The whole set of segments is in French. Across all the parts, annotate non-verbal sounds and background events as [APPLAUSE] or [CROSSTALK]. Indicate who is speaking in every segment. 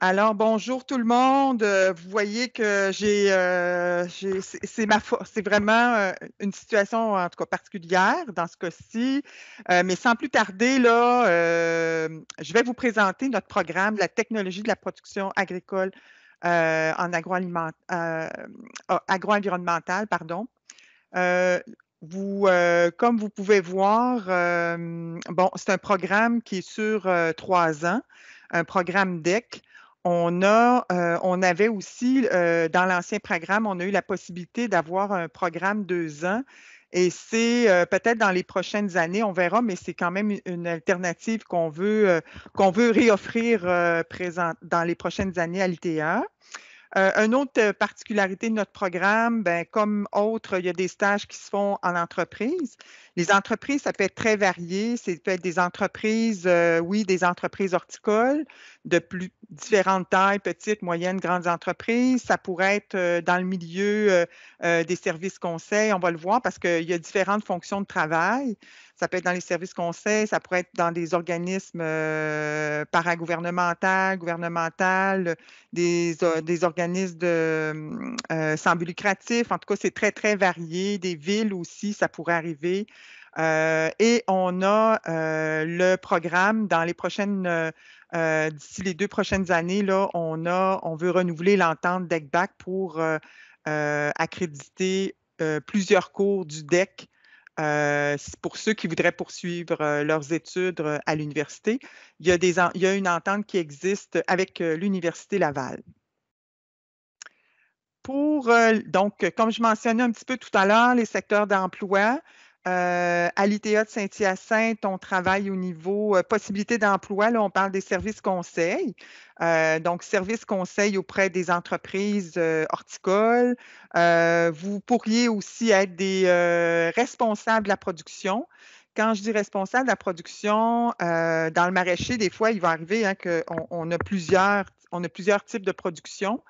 Speaker 1: Alors, bonjour tout le monde. Euh, vous voyez que j'ai, euh, c'est c'est vraiment euh, une situation en tout cas particulière dans ce cas-ci. mais sans plus tarder, là, je vais vous présenter notre programme, la technologie de la production agricole en ah, agroenvironnementale, pardon. Vous, comme vous pouvez voir, bon, c'est un programme qui est sur trois ans, un programme DEC. On, euh, on avait aussi, euh, dans l'ancien programme, on a eu la possibilité d'avoir un programme deux ans. Et c'est euh, peut-être dans les prochaines années, on verra, mais c'est quand même une alternative qu'on veut, veut réoffrir dans les prochaines années à l'ITA. une autre particularité de notre programme, ben, comme autres, il y a des stages qui se font en entreprise. Les entreprises, ça peut être très varié. c'est peut être des entreprises, oui, des entreprises horticoles, de plus différentes tailles, petites, moyennes, grandes entreprises. Ça pourrait être euh, dans le milieu euh, euh, des services conseils, on va le voir, parce qu'il y a différentes fonctions de travail. Ça peut être dans les services conseils, ça pourrait être dans des organismes paragouvernementaux, gouvernementaux, des, des organismes sans but lucratif. En tout cas, c'est très, très varié. Des villes aussi, ça pourrait arriver. et on a le programme dans les prochaines euh, d'ici les deux prochaines années, là, on, veut renouveler l'entente DEC-BAC pour euh, euh, accréditer plusieurs cours du DEC pour ceux qui voudraient poursuivre leurs études à l'université. Il, il, y a une entente qui existe avec l'Université Laval. Pour, donc, comme je mentionnais un petit peu tout à l'heure, les secteurs d'emploi, euh, à l'ITA de Saint-Hyacinthe, on travaille au niveau possibilités euh, possibilité d'emploi. Là, on parle des services conseils. Euh, donc, services conseils auprès des entreprises horticoles. vous pourriez aussi être des responsables de la production. Quand je dis responsable de la production, dans le maraîcher, des fois, il va arriver hein, qu'on a, plusieurs, on a plusieurs types de production,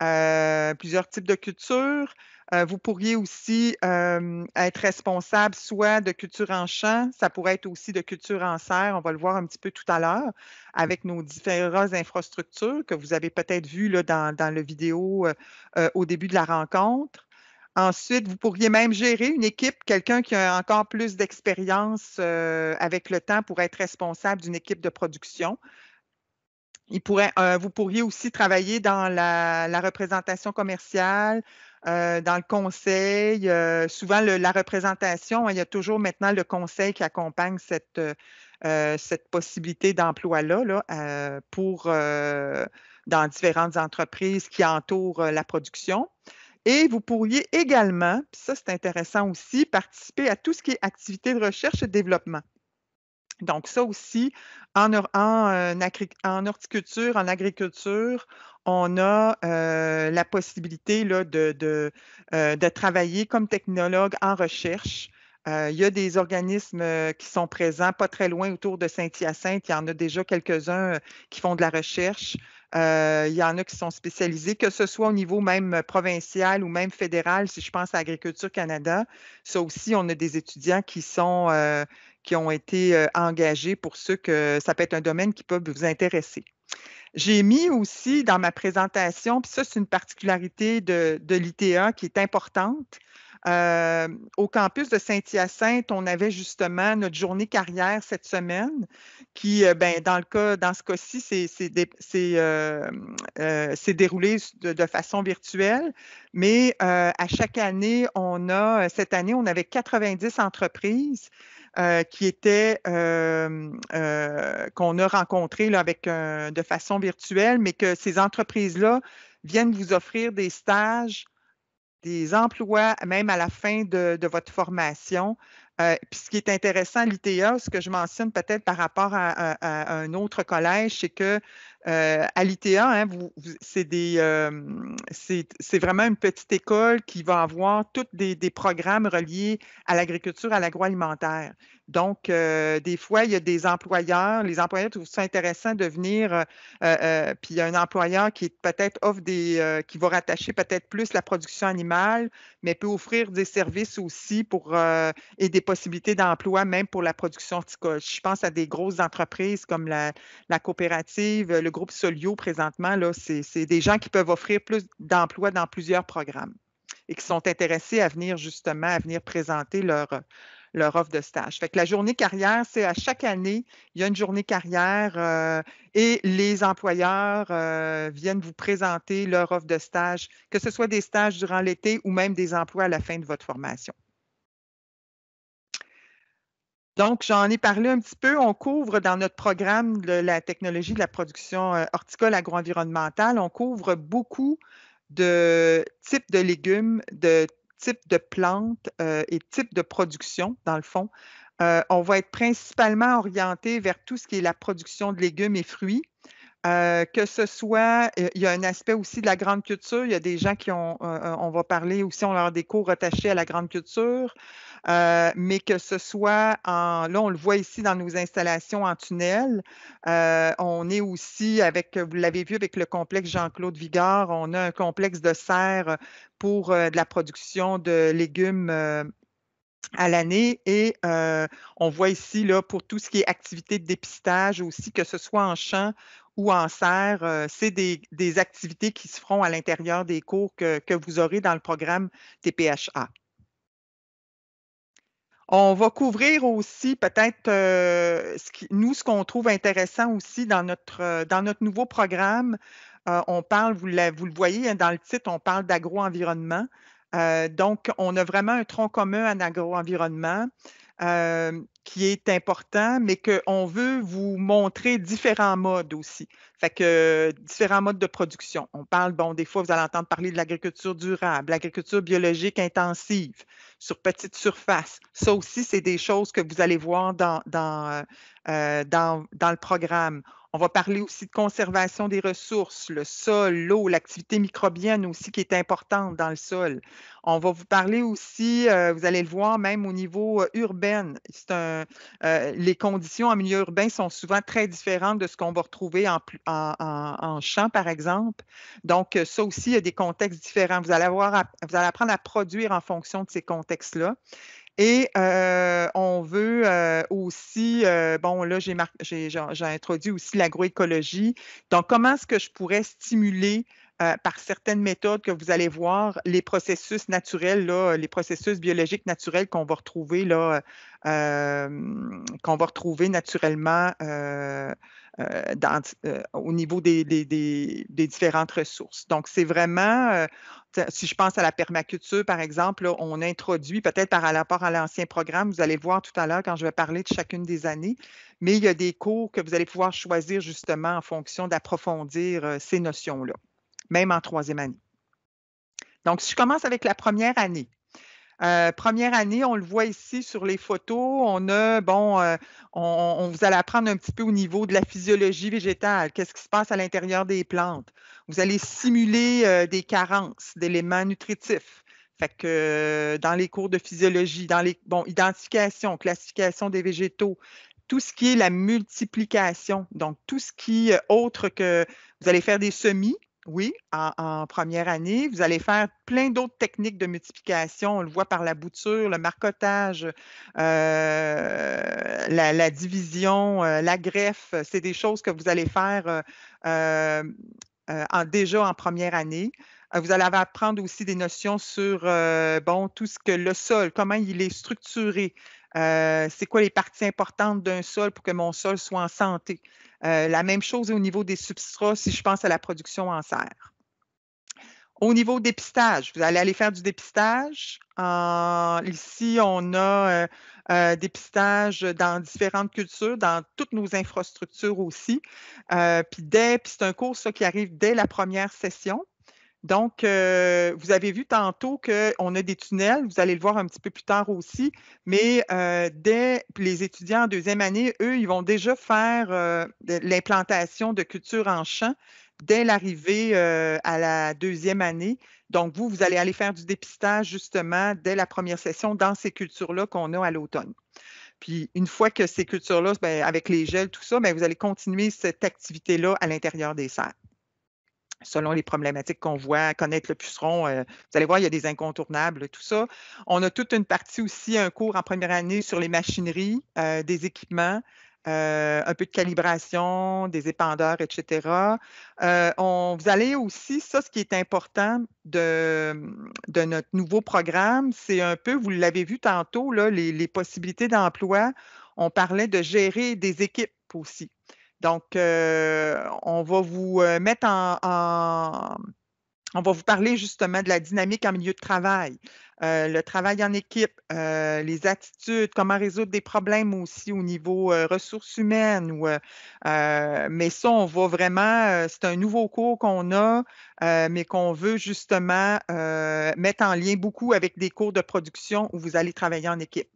Speaker 1: plusieurs types de cultures. Euh, vous pourriez aussi euh, être responsable soit de culture en champ, ça pourrait être aussi de culture en serre, on va le voir un petit peu tout à l'heure, avec nos différentes infrastructures que vous avez peut-être vues dans, la vidéo euh, au début de la rencontre. Ensuite, vous pourriez même gérer une équipe, quelqu'un qui a encore plus d'expérience avec le temps pour être responsable d'une équipe de production. vous pourriez aussi travailler dans la représentation commerciale, euh, dans le conseil. Euh, souvent, la représentation, hein, il y a toujours maintenant le conseil qui accompagne cette, euh, possibilité d'emploi-là dans différentes entreprises qui entourent la production. Et vous pourriez également, ça c'est intéressant aussi, participer à tout ce qui est activité de recherche et développement. Donc, ça aussi, euh, en, horticulture, en agriculture, on a euh, la possibilité euh, de, travailler comme technologue en recherche. il y a des organismes qui sont présents pas très loin autour de Saint-Hyacinthe. Il y en a déjà quelques-uns qui font de la recherche. il y en a qui sont spécialisés, que ce soit au niveau même provincial ou même fédéral, si je pense à Agriculture Canada. Ça aussi, on a des étudiants qui sont qui ont été euh, engagés pour ceux que ça peut être un domaine qui peut vous intéresser. J'ai mis aussi dans ma présentation, puis ça, c'est une particularité de, l'ITA qui est importante. Euh, au campus de Saint-Hyacinthe, on avait justement notre journée carrière cette semaine, qui, euh, ben, dans, le cas, dans ce cas-ci, s'est déroulée de, de, façon virtuelle. Mais à chaque année, on a, cette année, on avait 90 entreprises euh, qui était euh, euh, qu'on a rencontré avec, de façon virtuelle, mais que ces entreprises-là viennent vous offrir des stages, des emplois, même à la fin de, votre formation. puis ce qui est intéressant à l'ITA, ce que je mentionne peut-être par rapport à un autre collège, c'est que euh, à l'ITA, hein, vous, c'est, des, euh, c'est, vraiment une petite école qui va avoir tous des, programmes reliés à l'agriculture, à l'agroalimentaire. Donc, euh, des fois, il y a des employeurs, les employeurs trouvent ça intéressant de venir, puis il y a un employeur qui peut-être offre des, qui va rattacher peut-être plus la production animale, mais peut offrir des services aussi pour et des possibilités d'emploi même pour la production horticole. Je pense à des grosses entreprises comme la, la coopérative, le le groupe Solio présentement, c'est des gens qui peuvent offrir plus d'emplois dans plusieurs programmes et qui sont intéressés à venir justement, à venir présenter leur, offre de stage. Fait la journée carrière, c'est à chaque année, il y a une journée carrière euh, et les employeurs euh, viennent vous présenter leur offre de stage, que ce soit des stages durant l'été ou même des emplois à la fin de votre formation. Donc, j'en ai parlé un petit peu. On couvre dans notre programme de la technologie de la production euh, horticole agroenvironnementale, on couvre beaucoup de types de légumes, de types de plantes euh, et types de production, dans le fond. Euh, on va être principalement orienté vers tout ce qui est la production de légumes et fruits, euh, que ce soit, euh, il y a un aspect aussi de la grande culture. Il y a des gens qui ont, euh, on va parler aussi, on leur des cours rattachés à la grande culture, mais que ce soit en, là, on le voit ici dans nos installations en tunnel. on est aussi avec, vous l'avez vu avec le complexe Jean-Claude Vigard, on a un complexe de serre pour de la production de légumes à l'année et on voit ici là pour tout ce qui est activité de dépistage aussi, que ce soit en champ en serre, euh, c'est des, activités qui se feront à l'intérieur des cours que, vous aurez dans le programme TPHA. On va couvrir aussi peut-être euh, nous, ce qu'on trouve intéressant aussi dans notre, euh, nouveau programme. on parle, vous, vous, le voyez hein, dans le titre, on parle d'agro-environnement. donc, on a vraiment un tronc commun en agro-environnement qui est important, mais qu'on veut vous montrer différents modes aussi. Fait que différents modes de production. On parle, bon, des fois, vous allez entendre parler de l'agriculture durable, l'agriculture biologique intensive, sur petite surface. Ça aussi, c'est des choses que vous allez voir dans, dans euh, euh, le programme. On va parler aussi de conservation des ressources, le sol, l'eau, l'activité microbienne aussi qui est importante dans le sol. On va vous parler aussi, euh, vous allez le voir même au niveau euh, urbain, euh, les conditions en milieu urbain sont souvent très différentes de ce qu'on va retrouver en, en, champ, par exemple. Donc, ça aussi, il y a des contextes différents. Vous allez, vous allez apprendre à produire en fonction de ces contextes-là. Et euh, on veut euh, aussi, euh, bon, là, j'ai, introduit aussi l'agroécologie. Donc, comment est-ce que je pourrais stimuler par certaines méthodes que vous allez voir, les processus naturels, les processus biologiques naturels qu'on va retrouver, là, qu'on va retrouver naturellement au niveau des, différentes ressources. Donc, c'est vraiment, si je pense à la permaculture, par exemple, on introduit peut-être par rapport à l'ancien programme, vous allez voir tout à l'heure quand je vais parler de chacune des années, mais il y a des cours que vous allez pouvoir choisir justement en fonction d'approfondir euh, ces notions-là, même en troisième année. Donc, si je commence avec la première année, euh, première année, on le voit ici sur les photos. On a, bon, euh, on, vous allez apprendre un petit peu au niveau de la physiologie végétale, qu'est-ce qui se passe à l'intérieur des plantes. Vous allez simuler euh, des carences d'éléments nutritifs. Fait que dans les cours de physiologie, dans les bon, identification, classification des végétaux, tout ce qui est la multiplication, donc tout ce qui est autre que vous allez faire des semis, oui, en, première année. Vous allez faire plein d'autres techniques de multiplication. On le voit par la bouture, le marcotage, euh, la, division, euh, la greffe. C'est des choses que vous allez faire euh, en, déjà en première année. Vous allez apprendre aussi des notions sur bon, tout ce que le sol, comment il est structuré, c'est quoi les parties importantes d'un sol pour que mon sol soit en santé. Euh, la même chose au niveau des substrats, si je pense à la production en serre. Au niveau dépistage, vous allez aller faire du dépistage. ici, on a euh, euh dépistage dans différentes cultures, dans toutes nos infrastructures aussi. Euh, puis dès, puis c'est un cours ça, qui arrive dès la première session. Donc, euh, vous avez vu tantôt qu'on a des tunnels, vous allez le voir un petit peu plus tard aussi, mais euh, dès les étudiants en deuxième année, eux, ils vont déjà faire euh, l'implantation de cultures en champ dès l'arrivée à la deuxième année. Donc, vous, vous allez aller faire du dépistage justement dès la première session dans ces cultures-là qu'on a à l'automne. Puis une fois que ces cultures-là, ben, avec les gels, tout ça, mais ben, vous allez continuer cette activité-là à l'intérieur des serres selon les problématiques qu'on voit, connaître le puceron. Euh, vous allez voir, il y a des incontournables, tout ça. On a toute une partie aussi, un cours en première année sur les machineries, euh, des équipements. Euh, un peu de calibration, des épandeurs, etc. on, vous allez aussi, ça, ce qui est important de, notre nouveau programme, c'est un peu, vous l'avez vu tantôt, les possibilités d'emploi. On parlait de gérer des équipes aussi. Donc, euh, on va vous euh, mettre en, On va vous parler justement de la dynamique en milieu de travail, euh, le travail en équipe, les attitudes, comment résoudre des problèmes aussi au niveau ressources humaines. mais ça, on va vraiment... c'est un nouveau cours qu'on a, mais qu'on veut justement mettre en lien beaucoup avec des cours de production où vous allez travailler en équipe.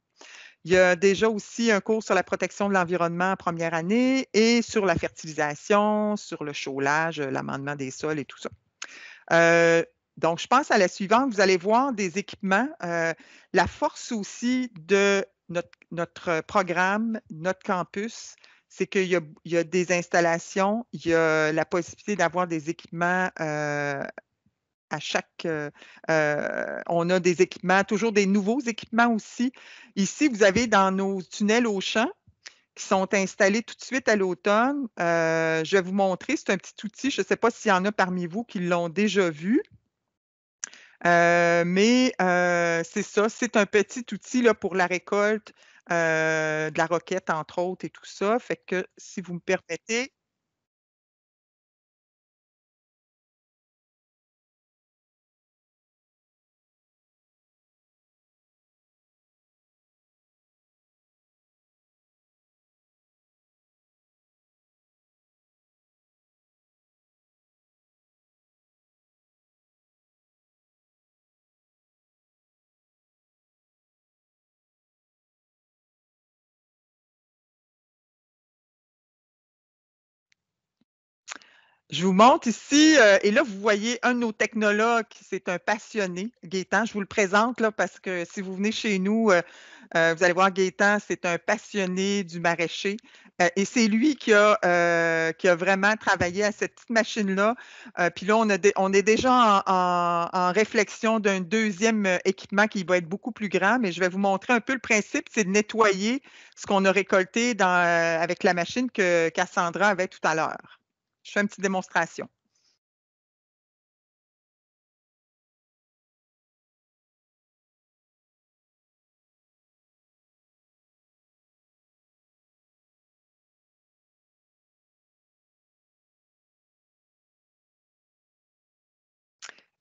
Speaker 1: Il y a déjà aussi un cours sur la protection de l'environnement en première année et sur la fertilisation, sur le chaulage, euh, l'amendement des sols et tout ça. Euh, donc, je pense à la suivante. Vous allez voir des équipements. Euh, la force aussi de notre, programme, notre campus, c'est qu'il y, a des installations, il y a la possibilité d'avoir des équipements chaque. Euh, euh, on a des équipements, toujours des nouveaux équipements aussi. Ici, vous avez dans nos tunnels au champ qui sont installés tout de suite à l'automne. Euh, je vais vous montrer, c'est un petit outil. Je ne sais pas s'il y en a parmi vous qui l'ont déjà vu. mais c'est ça, c'est un petit outil là, pour la récolte de la roquette, entre autres, et tout ça. Fait que si vous me permettez, Je vous montre ici, euh, et là, vous voyez un de nos technologues, c'est un passionné, Gaétan. Je vous le présente là, parce que si vous venez chez nous, euh, euh, vous allez voir Gaétan, c'est un passionné du maraîcher. et c'est lui qui a, qui a vraiment travaillé à cette petite machine-là. puis là, on, est déjà en, réflexion d'un deuxième équipement qui va être beaucoup plus grand, mais je vais vous montrer un peu le principe, c'est de nettoyer ce qu'on a récolté avec la machine que Cassandra avait tout à l'heure. Je fais une petite démonstration.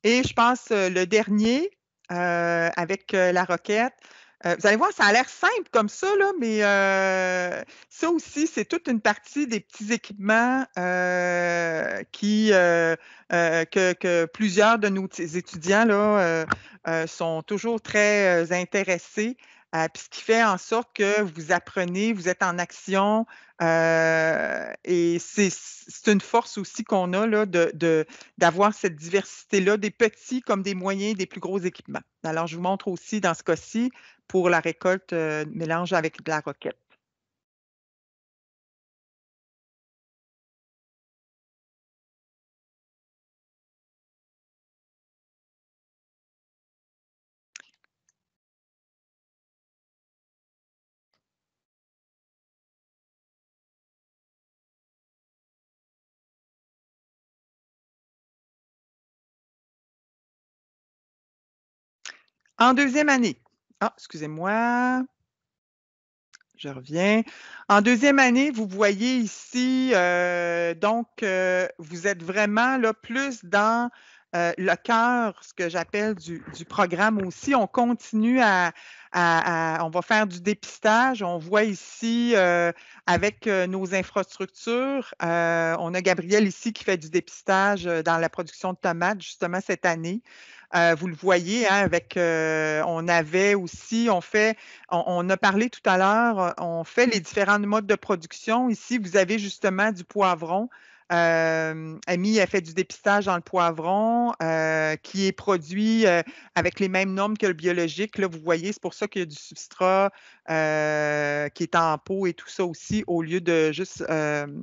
Speaker 1: Et je pense euh, le dernier, euh, avec euh, la roquette, euh, vous allez voir, ça a l'air simple comme ça, mais euh, ça aussi, c'est toute une partie des petits équipements euh, qui, que, plusieurs de nos étudiants là, sont toujours très intéressés. puis ce qui fait en sorte que vous apprenez, vous êtes en action. et c'est une force aussi qu'on a là, d'avoir cette diversité-là, des petits comme des moyens, des plus gros équipements. Alors, je vous montre aussi dans ce cas-ci pour la récolte euh, mélange avec de la roquette. En deuxième année, ah, excusez-moi. Je reviens. En deuxième année, vous voyez ici, euh, donc, euh, vous êtes vraiment là, plus dans euh, le cœur, ce que j'appelle du, programme aussi. On continue à, on va faire du dépistage. On voit ici euh, avec euh, nos infrastructures, on a Gabriel ici qui fait du dépistage dans la production de tomates justement cette année. vous le voyez, hein, avec on avait aussi, on fait, on a parlé tout à l'heure, on fait les différents modes de production. Ici, vous avez justement du poivron euh, Amy a fait du dépistage dans le poivron euh, qui est produit euh, avec les mêmes normes que le biologique. Là, vous voyez, c'est pour ça qu'il y a du substrat qui est en pot et tout ça aussi, au lieu de juste en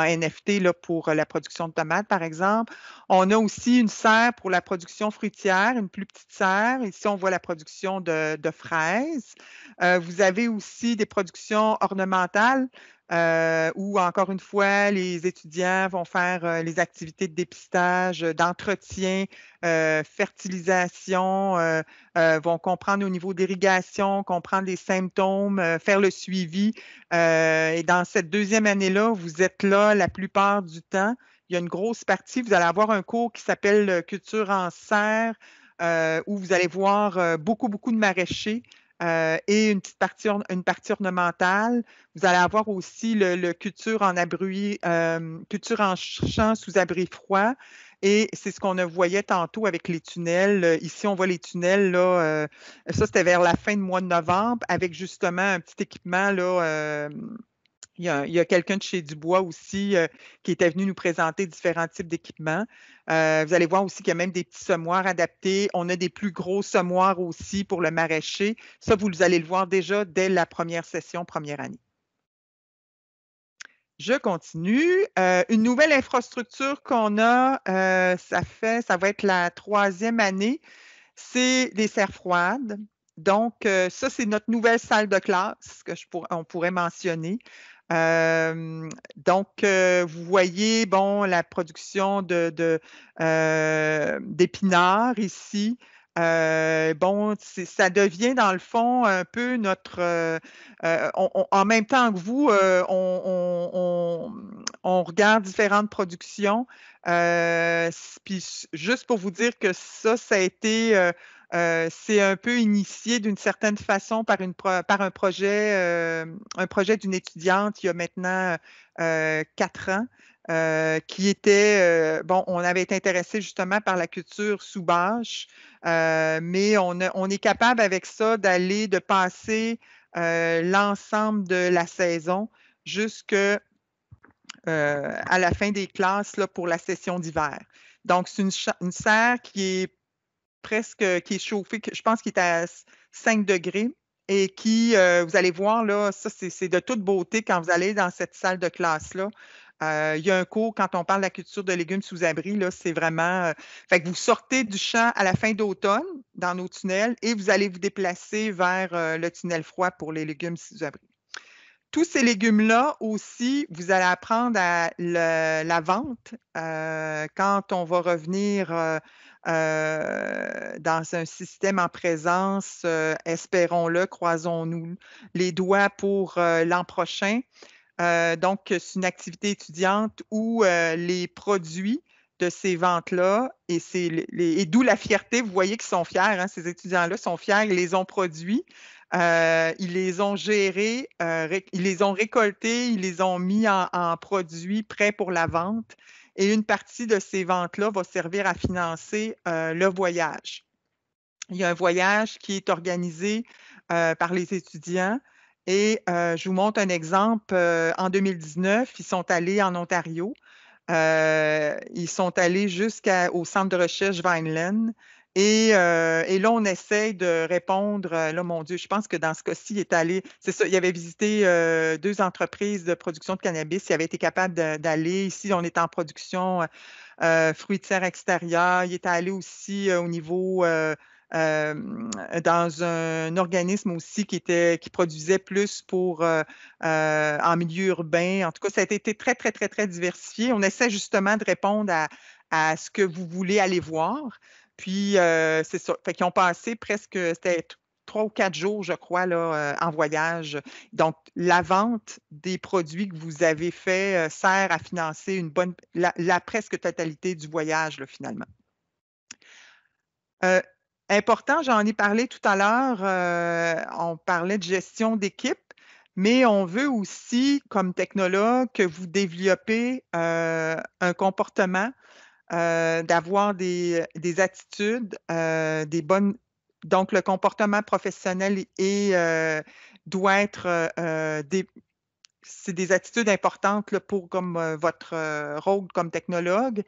Speaker 1: NFT là, pour la production de tomates, par exemple. On a aussi une serre pour la production fruitière, une plus petite serre. Ici, on voit la production de fraises. vous avez aussi des productions ornementales euh, où, encore une fois, les étudiants vont faire euh, les activités de dépistage, euh, d'entretien, euh, fertilisation, vont comprendre au niveau d'irrigation, comprendre les symptômes, faire le suivi. et dans cette deuxième année-là, vous êtes là la plupart du temps. Il y a une grosse partie. Vous allez avoir un cours qui s'appelle Culture en serre, où vous allez voir beaucoup, beaucoup de maraîchers. Euh, et une petite partie, une partie ornementale. Vous allez avoir aussi le, culture en abri, euh, culture en champ sous abri froid. Et c'est ce qu'on voyait tantôt avec les tunnels. Euh, ici, on voit les tunnels, là, ça c'était vers la fin du mois de novembre, avec justement un petit équipement, là, il y a quelqu'un de chez Dubois aussi qui était venu nous présenter différents types d'équipements. Euh, vous allez voir aussi qu'il y a même des petits semoirs adaptés. On a des plus gros semoirs aussi pour le maraîcher. Ça, vous allez le voir déjà dès la première session, première année. Je continue. Euh, une nouvelle infrastructure qu'on a, euh, ça fait, ça va être la troisième année, c'est des serres froides. Donc, ça, c'est notre nouvelle salle de classe que on pourrait mentionner donc, vous voyez, bon, la production d'épinards de, d'épinards ici. bon, ça devient dans le fond un peu notre. en même temps que vous, on, on, regarde différentes productions. Puis juste pour vous dire que ça, ça a été euh, c'est un peu initié d'une certaine façon par, une par un projet, euh, un projet d'une étudiante il y a maintenant euh, quatre ans. qui était, bon, on avait été intéressé justement par la culture sous bâche, mais on, est capable avec ça d'aller, de passer l'ensemble de la saison jusque à la fin des classes là, pour la session d'hiver. Donc, c'est une, une serre qui est presque, euh, qui est chauffé, je pense qu'il est à 5 degrés et qui, euh, vous allez voir, là, ça, c'est de toute beauté quand vous allez dans cette salle de classe-là. Euh, il y a un cours, quand on parle de la culture de légumes sous abri, là, c'est vraiment. fait que vous sortez du champ à la fin d'automne dans nos tunnels et vous allez vous déplacer vers le tunnel froid pour les légumes sous abri. Tous ces légumes-là aussi, vous allez apprendre à la vente quand on va revenir euh, dans un système en présence, euh, espérons-le, croisons-nous les doigts pour euh, l'an prochain. donc, c'est une activité étudiante où les produits de ces ventes-là, et, et d'où la fierté, vous voyez qu'ils sont fiers, hein, ces étudiants-là sont fiers, ils les ont produits. ils les ont gérés, ils les ont récoltés, ils les ont mis en produits prêts pour la vente et une partie de ces ventes-là va servir à financer euh, le voyage. Il y a un voyage qui est organisé euh, par les étudiants. Et euh, je vous montre un exemple. en 2019, ils sont allés en Ontario. ils sont allés jusqu'au centre de recherche Vineland. Euh, et, là, on essaie de répondre. Euh, là, mon Dieu, je pense que dans ce cas-ci, il est allé. C'est ça, il avait visité euh, deux entreprises de production de cannabis. Il avait été capable d'aller. Ici, on est en production fruitière extérieure. Il est allé aussi au niveau. dans un organisme aussi qui était qui produisait plus pour en milieu urbain. En tout cas, ça a été très, très, très, très diversifié. On essaie justement de répondre à ce que vous voulez aller voir. Puis, euh, c'est ça. Fait ont passé presque, c'était trois ou quatre jours, je crois, là, euh, en voyage. Donc, la vente des produits que vous avez fait euh, sert à financer la, presque totalité du voyage, finalement. important, j'en ai parlé tout à l'heure, on parlait de gestion d'équipe, mais on veut aussi, comme technologue, que vous développez un comportement euh, d'avoir des, des, attitudes, euh, des bonnes. Donc, le comportement professionnel et euh, doit être des. C'est des attitudes importantes pour comme votre rôle comme technologue.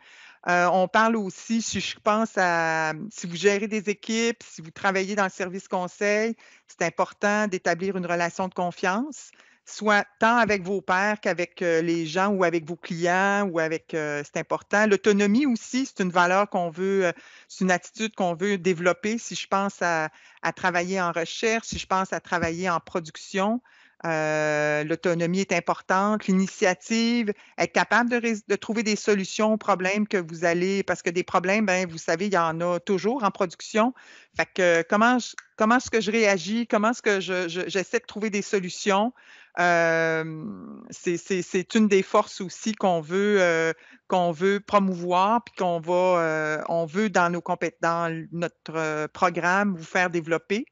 Speaker 1: on parle aussi, si je pense à hum, si vous gérez des équipes, si vous travaillez dans le service conseil, c'est important d'établir une relation de confiance soit tant avec vos pairs qu'avec euh, les gens ou avec vos clients ou avec euh, c'est important. L'autonomie aussi, c'est une valeur qu'on veut, euh, c'est une attitude qu'on veut développer. Si je pense à, travailler en recherche, si je pense à travailler en production, l'autonomie est importante, l'initiative, être capable de, trouver des solutions aux problèmes que vous allez, parce que des problèmes, ben, vous savez, il y en a toujours en production. Fait comment, est-ce que je réagis, comment est-ce que j'essaie de trouver des solutions c'est une des forces aussi qu'on veut, euh, promouvoir, puis qu'on va, euh, veut dans, nos notre euh, programme vous faire développer.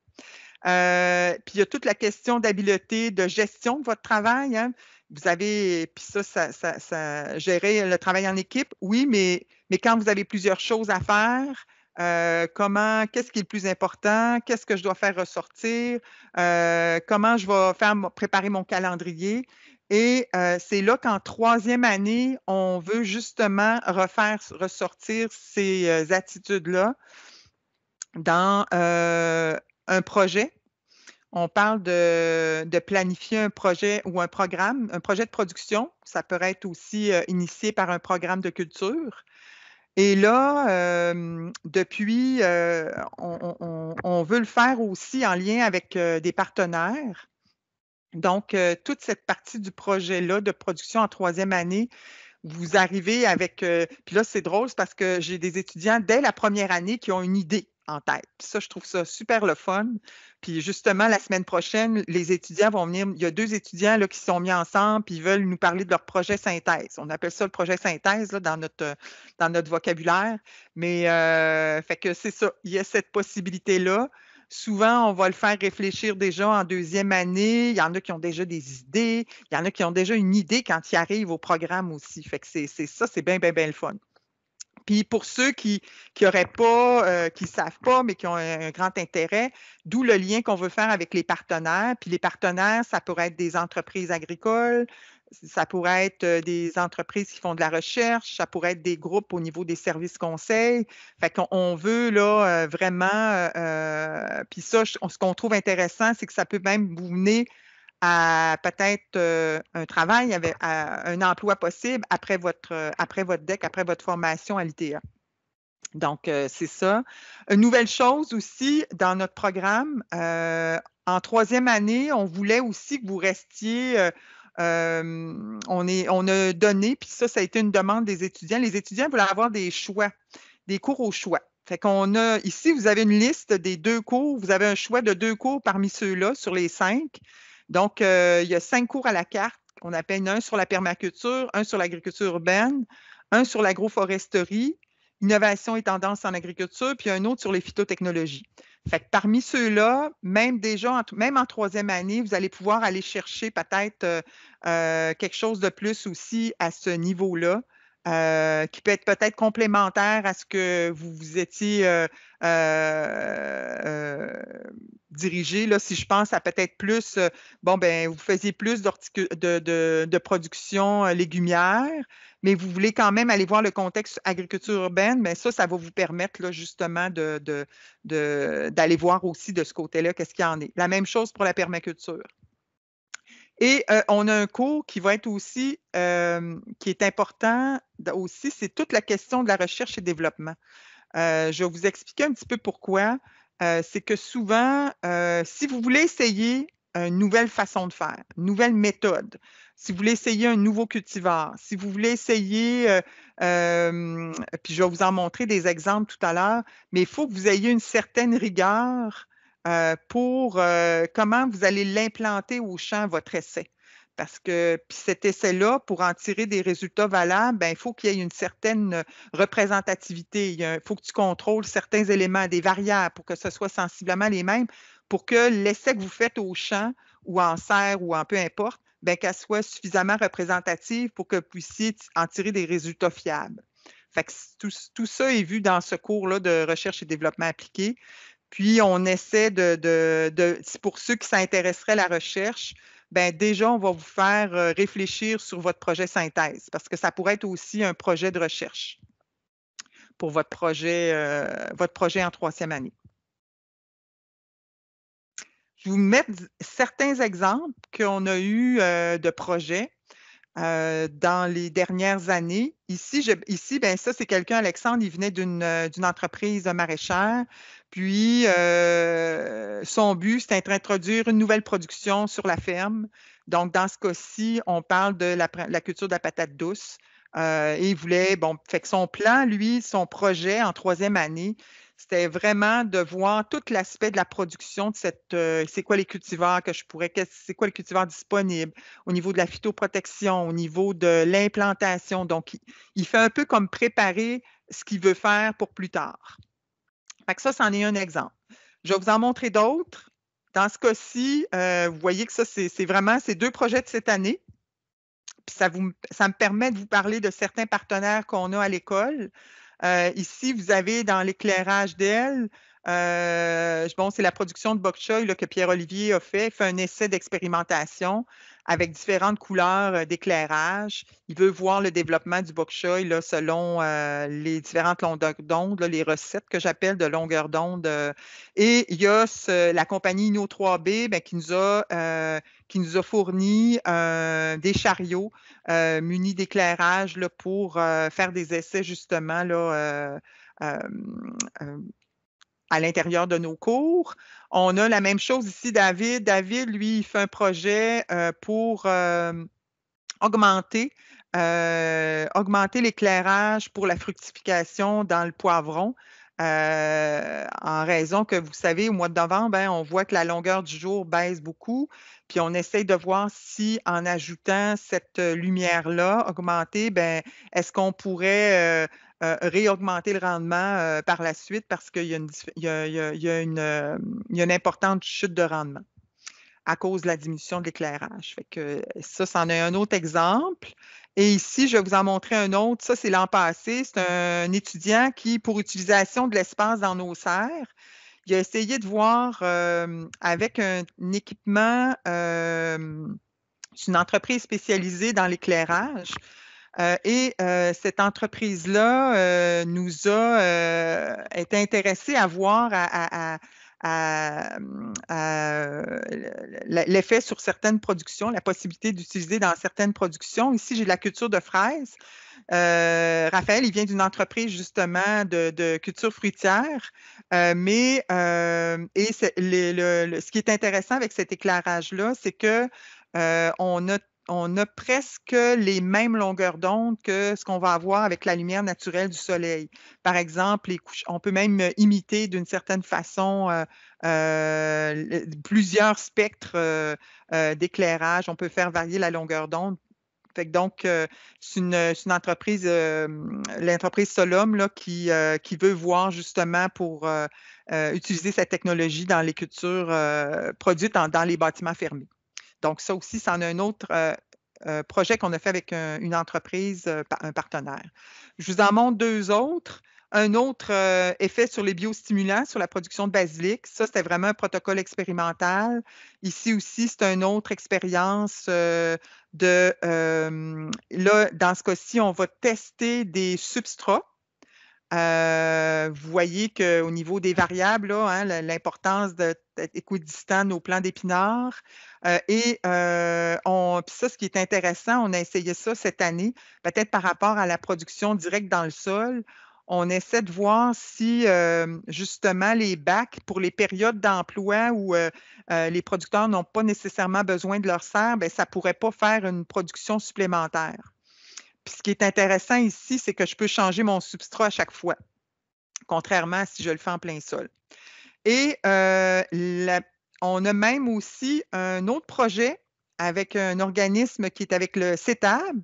Speaker 1: puis il y a toute la question d'habileté, de gestion de votre travail. Hein. Vous avez, puis ça ça, ça, gérer le travail en équipe, oui, mais quand vous avez plusieurs choses à faire, euh, comment, qu'est-ce qui est le plus important, qu'est-ce que je dois faire ressortir, euh, comment je vais faire préparer mon calendrier. Et euh, c'est là qu'en troisième année, on veut justement refaire ressortir ces attitudes-là dans un projet. On parle de, de, planifier un projet ou un programme, un projet de production. Ça peut être aussi initié par un programme de culture. Et là, euh, depuis, euh, on, veut le faire aussi en lien avec euh, des partenaires. Donc, toute cette partie du projet-là de production en troisième année, vous arrivez avec. puis là, c'est drôle parce que j'ai des étudiants dès la première année qui ont une idée tête. ça, je trouve ça super le fun. Puis justement, la semaine prochaine, les étudiants vont venir. Il y a deux étudiants là, qui sont mis ensemble puis ils veulent nous parler de leur projet synthèse. On appelle ça le projet synthèse dans, notre, dans notre vocabulaire. Mais euh, fait que c'est ça. Il y a cette possibilité-là. Souvent, on va le faire réfléchir déjà en deuxième année. Il y en a qui ont déjà des idées. Il y en a qui ont déjà une idée quand ils arrivent au programme aussi. Fait que c'est ça, c'est bien, bien, bien le fun. Puis pour ceux qui n'auraient pas, euh, qui ne savent pas, mais qui ont un, grand intérêt, d'où le lien qu'on veut faire avec les partenaires. Puis les partenaires, ça pourrait être des entreprises agricoles, ça pourrait être euh, des entreprises qui font de la recherche, ça pourrait être des groupes au niveau des services conseils. Fait qu'on veut là euh, vraiment, puis ça, ce qu'on trouve intéressant, c'est que ça peut même vous mener à peut-être euh, un travail, un emploi possible après votre, euh, après votre DEC, après votre formation à l'ITA. E Donc, euh, c'est ça. Une nouvelle chose aussi dans notre programme, en troisième année, on voulait aussi que vous restiez. on, on a donné, puis ça, ça a été une demande des étudiants. Les étudiants voulaient avoir des choix, des cours au choix. Fait qu'on a ici, vous avez une liste des deux cours, vous avez un choix de deux cours parmi ceux-là sur les cinq. Donc, euh, il y a cinq cours à la carte. qu'on appelle un sur la permaculture, un sur l'agriculture urbaine, un sur l'agroforesterie, innovation et tendance en agriculture, puis un autre sur les phytotechnologies. Fait que parmi ceux-là, même déjà, en, même en troisième année, vous allez pouvoir aller chercher peut-être euh, euh, quelque chose de plus aussi à ce niveau-là. Euh, qui peut être peut-être complémentaire à ce que vous vous étiez euh, euh, dirigé. Là, si je pense à peut-être plus, bon, ben, vous faisiez plus de, production légumière, mais vous voulez quand même aller voir le contexte agriculture urbaine, mais ça, ça va vous permettre justement d'aller voir aussi de ce côté-là qu'est-ce qu'il y en est. La même chose pour la permaculture. Et euh, on a un cours qui va être aussi, euh, qui est important aussi, c'est toute la question de la recherche et développement. Euh, je vais vous expliquer un petit peu pourquoi. c'est que souvent, si vous voulez essayer une nouvelle façon de faire, une nouvelle méthode, si vous voulez essayer un nouveau cultivar, si vous voulez essayer, puis je vais vous en montrer des exemples tout à l'heure, mais il faut que vous ayez une certaine rigueur euh, pour euh, comment vous allez l'implanter au champ, votre essai. Parce que cet essai-là, pour en tirer des résultats valables, ben, il faut qu'il y ait une certaine représentativité. Il faut que tu contrôles certains éléments, des variables, pour que ce soit sensiblement les mêmes, pour que l'essai que vous faites au champ ou en serre ou en peu importe, ben, qu'elle soit suffisamment représentative pour que vous puissiez en tirer des résultats fiables. Fait que tout, ça est vu dans ce cours-là de recherche et développement appliqué. Puis, on essaie de, pour ceux qui s'intéresseraient à la recherche, ben déjà, on va vous faire euh, réfléchir sur votre projet synthèse, parce que ça pourrait être aussi un projet de recherche pour votre projet, euh, votre projet en troisième année. Je vous mettre certains exemples qu'on a eu euh, de projets dans les dernières années. Ici, je, ben, ça, c'est quelqu'un, Alexandre, il venait d'une entreprise maraîchère puis, euh, son but, c'était d'introduire une nouvelle production sur la ferme. Donc, dans ce cas-ci, on parle de la, culture de la patate douce. Euh, et il voulait, bon, fait que son plan, lui, son projet en troisième année, c'était vraiment de voir tout l'aspect de la production de cette, euh, c'est quoi les cultivars que je pourrais, c'est quoi les cultivars disponibles au niveau de la phytoprotection, au niveau de l'implantation. Donc, il fait un peu comme préparer ce qu'il veut faire pour plus tard. Fait ça, c'en est un exemple. Je vais vous en montrer d'autres. Dans ce cas-ci, euh, vous voyez que ça, c'est vraiment ces deux projets de cette année. ça, me permet de vous parler de certains partenaires qu'on a à l'école. Euh, ici, vous avez dans l'éclairage d'elle, euh, bon, c'est la production de bok choy que Pierre-Olivier a fait. Il fait un essai d'expérimentation avec différentes couleurs euh, d'éclairage. Il veut voir le développement du bok choy selon euh, les différentes longueurs d'onde, les recettes que j'appelle de longueur d'onde. Euh. et il y a la compagnie Inno 3B ben, qui nous a qui nous a fourni des chariots munis d'éclairage pour faire des essais justement là, à l'intérieur de nos cours. On a la même chose ici, David. David, lui, il fait un projet euh, pour euh, augmenter, euh, augmenter l'éclairage pour la fructification dans le poivron. en raison que vous savez, au mois de novembre, hein, on voit que la longueur du jour baisse beaucoup, puis on essaye de voir si, en ajoutant cette lumière-là augmentée, ben, est-ce qu'on pourrait euh, réaugmenter le rendement euh, par la suite parce qu'il y, a, une importante chute de rendement à cause de la diminution de l'éclairage. Fait que ça, c'en est un autre exemple. Et ici, je vais vous en montrer un autre. Ça, c'est l'an passé. C'est un étudiant qui, pour utilisation de l'espace dans nos serres, il a essayé de voir euh, avec un, équipement, c'est une entreprise spécialisée dans l'éclairage, euh, et euh, cette entreprise-là euh, nous a été intéressée à voir hum, l'effet sur certaines productions, la possibilité d'utiliser dans certaines productions. Ici, j'ai de la culture de fraises. Raphaël, il vient d'une entreprise justement de, culture fruitière, mais et ce qui est intéressant avec cet éclairage-là, c'est que on a on a presque les mêmes longueurs d'onde que ce qu'on va avoir avec la lumière naturelle du soleil. Par exemple, on peut même imiter d'une certaine façon euh, euh, plusieurs spectres euh, d'éclairage. On peut faire varier la longueur d'onde. donc, c'est une, entreprise, l'entreprise Solom, qui, veut voir justement pour utiliser cette technologie dans les cultures produites dans les bâtiments fermés. Donc, ça aussi, c'en est un autre euh, euh, projet qu'on a fait avec une entreprise, euh, un partenaire. Je vous en montre deux autres. Un autre effet sur les biostimulants, sur la production de basilic, ça, c'était vraiment un protocole expérimental. Ici aussi, c'est une autre expérience de... là, dans ce cas-ci, on va tester des substrats euh, vous voyez qu'au niveau des variables, hein, l'importance d'être équidistant nos plans d'épinards. Euh, et euh, ça, ce qui est intéressant, on a essayé ça cette année, peut-être par rapport à la production directe dans le sol. On essaie de voir si justement les bacs pour les périodes d'emploi où les producteurs n'ont pas nécessairement besoin de leur serre, ben, ça ne pourrait pas faire une production supplémentaire ce qui est intéressant ici, c'est que je peux changer mon substrat à chaque fois, contrairement à si je le fais en plein sol. Et euh, on a même aussi un autre projet avec un organisme qui est avec le CETAB.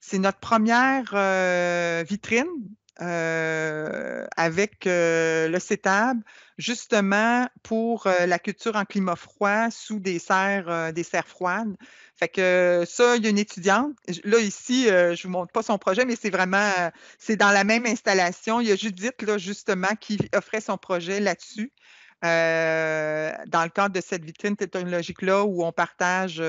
Speaker 1: C'est notre première euh, vitrine euh, avec euh, le CETAB, justement pour euh, la culture en climat froid sous des serres, des serres froides. Fait que ça, il y a une étudiante. Là, ici, je ne vous montre pas son projet, mais c'est vraiment, c'est dans la même installation. Il y a Judith, là, justement, qui offrait son projet là-dessus. dans le cadre de cette vitrine technologique-là où on partage,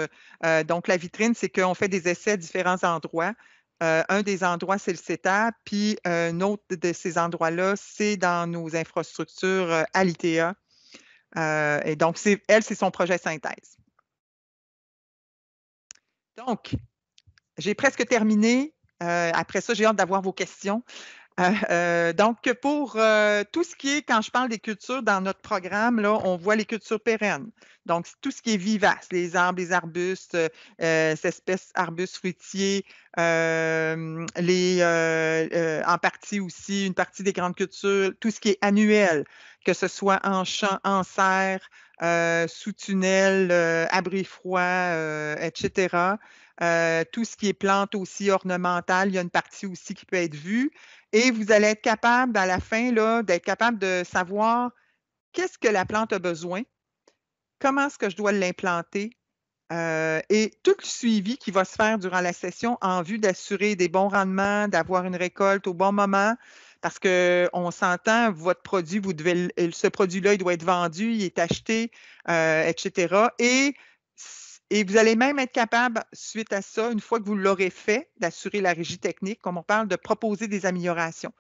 Speaker 1: donc la vitrine, c'est qu'on fait des essais à différents endroits euh, un des endroits, c'est le CETA, puis euh, un autre de ces endroits-là, c'est dans nos infrastructures euh, à l'ITA. et donc, elle, c'est son projet synthèse. Donc, j'ai presque terminé. après ça, j'ai hâte d'avoir vos questions. [LAUGHS] Euh, donc, pour euh, tout ce qui est, quand je parle des cultures dans notre programme, là, on voit les cultures pérennes. Donc, tout ce qui est vivace, les arbres, les arbustes, euh, ces espèces arbustes fruitiers, en partie aussi, une partie des grandes cultures, tout ce qui est annuel, que ce soit en champ, en serre, sous tunnel, abri froid, etc. tout ce qui est plante aussi ornementale, il y a une partie aussi qui peut être vue. Et vous allez être capable, à la fin, d'être capable de savoir qu'est-ce que la plante a besoin, comment est-ce que je dois l'implanter euh, et tout le suivi qui va se faire durant la session en vue d'assurer des bons rendements, d'avoir une récolte au bon moment. Parce qu'on s'entend, votre produit, vous devez, ce produit-là, il doit être vendu, il est acheté, euh, etc. Et vous allez même être capable, suite à ça, une fois que vous l'aurez fait, d'assurer la régie technique, comme on parle, de proposer des améliorations.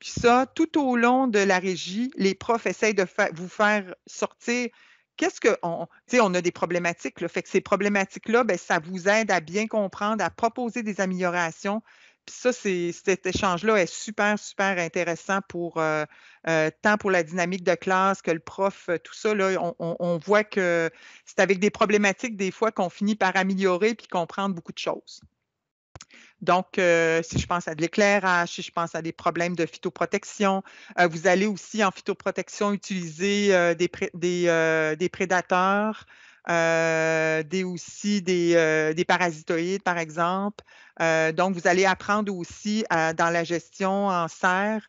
Speaker 1: Puis ça, tout au long de la régie, les profs essayent de vous faire sortir qu'est-ce que on, on a des problématiques. Le fait que ces problématiques-là, ben, ça vous aide à bien comprendre, à proposer des améliorations, puis ça, cet échange-là est super, super intéressant pour euh, euh, tant pour la dynamique de classe que le prof, euh, tout ça. on, voit que c'est avec des problématiques, des fois, qu'on finit par améliorer puis comprendre beaucoup de choses. Donc, si je pense à de l'éclairage, si je pense à des problèmes de phytoprotection, vous allez aussi en phytoprotection utiliser des, prédateurs, euh, des aussi euh, des, parasitoïdes, par exemple. Euh, donc, vous allez apprendre aussi dans la gestion en serre,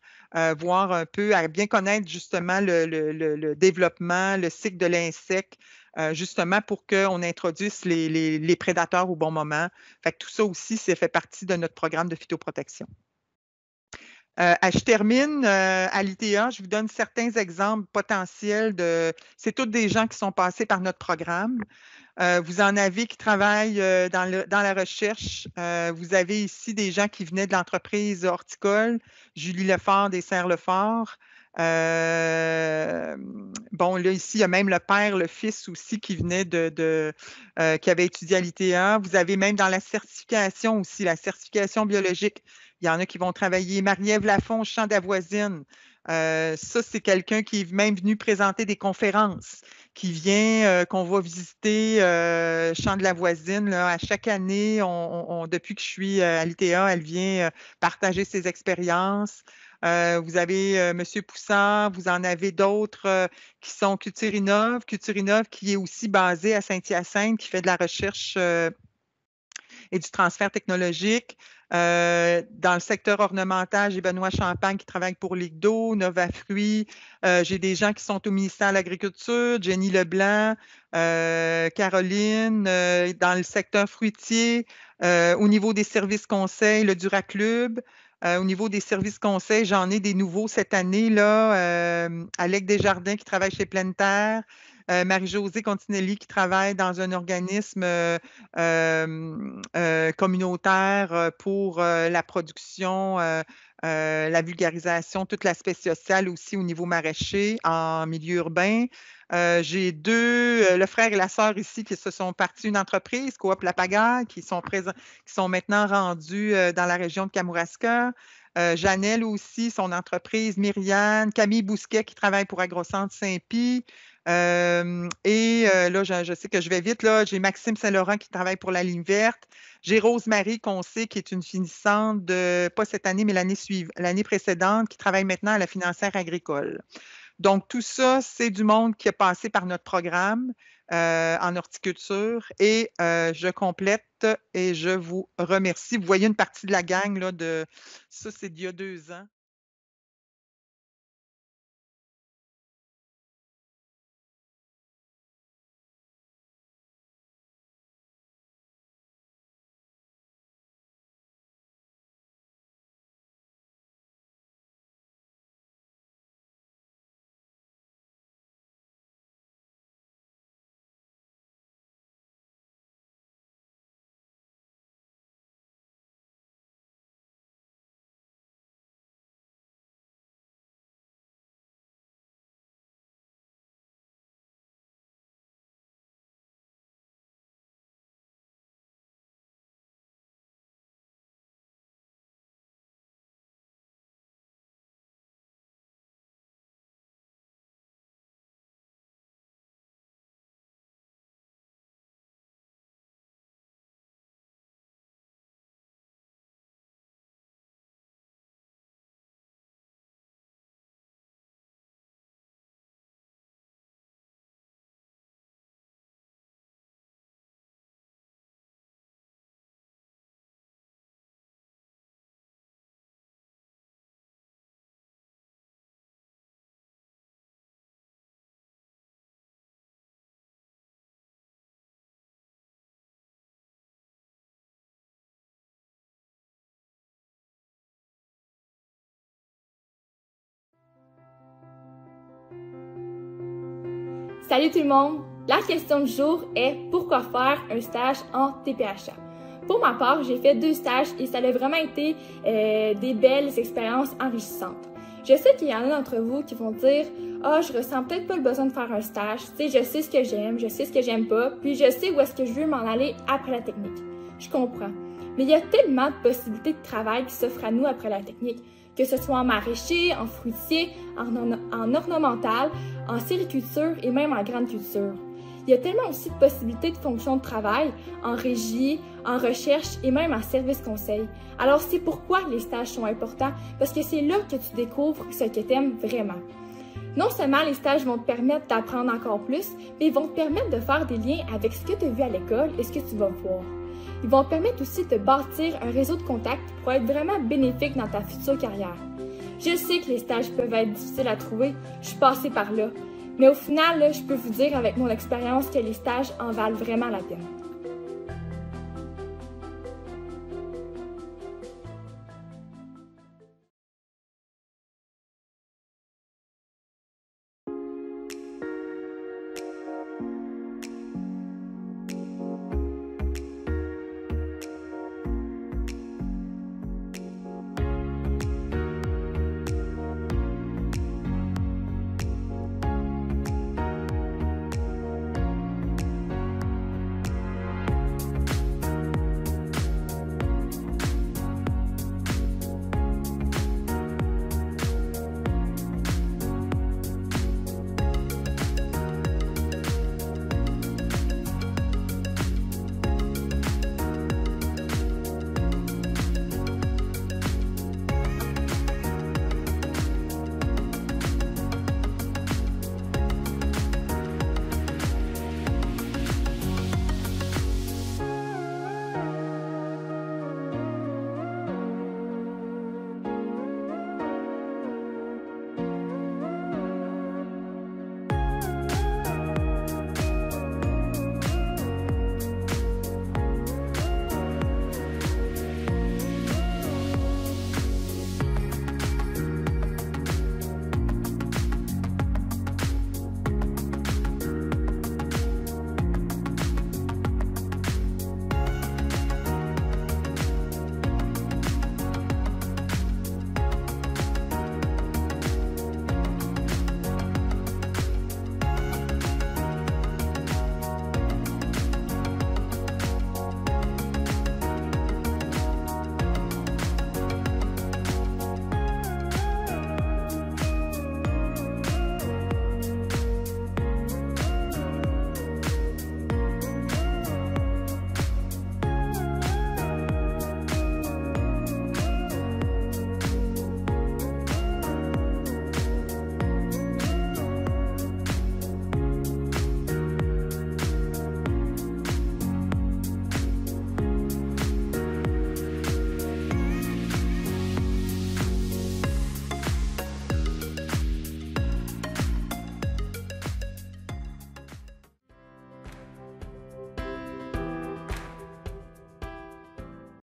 Speaker 1: voir un peu, à bien connaître justement le, développement, le cycle de l'insecte, justement pour qu'on introduise les, prédateurs au bon moment. Fait tout ça aussi, c'est fait partie de notre programme de phytoprotection. Euh, ah, je termine euh, à l'ITA. Je vous donne certains exemples potentiels de. C'est tous des gens qui sont passés par notre programme. Euh, vous en avez qui travaillent dans, la recherche. vous avez ici des gens qui venaient de l'entreprise horticole, Julie Lefort des Serres Lefort. bon, là, ici, il y a même le père, le fils aussi qui venait de, qui avait étudié à l'ITA. Vous avez même dans la certification aussi, la certification biologique. Il y en a qui vont travailler. Marie-Ève Lafont, champ la voisine euh, ça, c'est quelqu'un qui est même venu présenter des conférences, qui vient, euh, qu'on va visiter euh, Champ de la Voisine. à chaque année, depuis que je suis à l'ITA, elle vient partager ses expériences. vous avez Monsieur M. Poussin, vous en avez d'autres qui sont Culture Innove. Culture qui est aussi basée à Saint-Hyacinthe, qui fait de la recherche et du transfert technologique. Euh, dans le secteur ornemental, j'ai Benoît Champagne qui travaille pour l'IGDO, Nova Fruits. Euh, j'ai des gens qui sont au ministère de l'Agriculture, Jenny Leblanc, euh, Caroline. dans le secteur fruitier, au niveau des services conseils, le Duraclub. Euh, au niveau des services conseils, j'en ai des nouveaux cette année. Là, euh, Alec Desjardins qui travaille chez Pleine Terre, euh, Marie-Josée Continelli qui travaille dans un organisme euh, euh, communautaire pour la production, la vulgarisation, tout l'aspect social aussi au niveau maraîcher en milieu urbain. j'ai deux, le frère et la sœur ici qui se sont partis une entreprise, Coop La Pagaille, qui sont présents, qui sont maintenant rendus dans la région de Kamouraska. Janelle aussi, son entreprise, Myriane, Camille Bousquet qui travaille pour AgroCentre Saint-Pie, et là, je, sais que je vais vite. Là, j'ai Maxime Saint-Laurent qui travaille pour la ligne verte. J'ai Rose-Marie qu'on sait qui est une finissante de, pas cette année, mais l'année suivante, l'année précédente, qui travaille maintenant à la financière agricole. Donc, tout ça, c'est du monde qui est passé par notre programme en horticulture. Et je complète et je vous remercie. Vous voyez une partie de la gang là, de ça, c'est d'il y a deux ans.
Speaker 2: Salut tout le monde! La question du jour est pourquoi faire un stage en TPHA? Pour ma part, j'ai fait deux stages et ça a vraiment été euh, des belles expériences enrichissantes. Je sais qu'il y en a d'entre vous qui vont dire Ah, oh, je ressens peut-être pas le besoin de faire un stage. Tu sais, je sais ce que j'aime, je sais ce que j'aime pas, puis je sais où est-ce que je veux m'en aller après la technique. Je comprends. Mais il y a tellement de possibilités de travail qui s'offrent à nous après la technique que ce soit en maraîcher, en fruitier, en, ornemental, en sériculture et même en grande culture. Il y a tellement aussi de possibilités de fonctions de travail en régie, en recherche et même en service conseil. Alors c'est pourquoi les stages sont importants parce que c'est là que tu découvres ce que tu aimes vraiment. Non seulement les stages vont te permettre d'apprendre encore plus, mais ils vont te permettre de faire des liens avec ce que tu as vu à l'école et ce que tu vas voir. Ils vont permettre aussi de bâtir un réseau de contacts pour être vraiment bénéfique dans ta future carrière. Je sais que les stages peuvent être difficiles à trouver, je suis passée par là. Mais au final, je peux vous dire avec mon expérience que les stages en valent vraiment la peine.